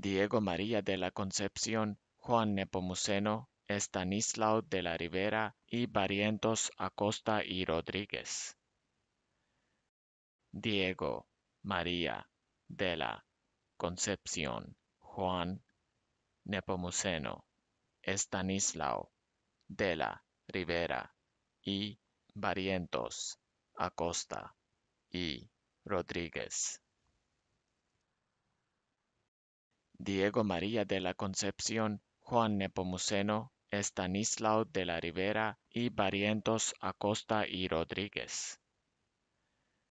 Diego María de la Concepción, Juan Nepomuceno, Estanislao de la Rivera y Barrientos Acosta y Rodríguez. Diego María de la Concepción, Juan Nepomuceno, Estanislao de la Rivera y Barrientos Acosta y Rodríguez. Diego María de la Concepción, Juan Nepomuceno, Estanislao de la Rivera y Barrientos Acosta y Rodríguez.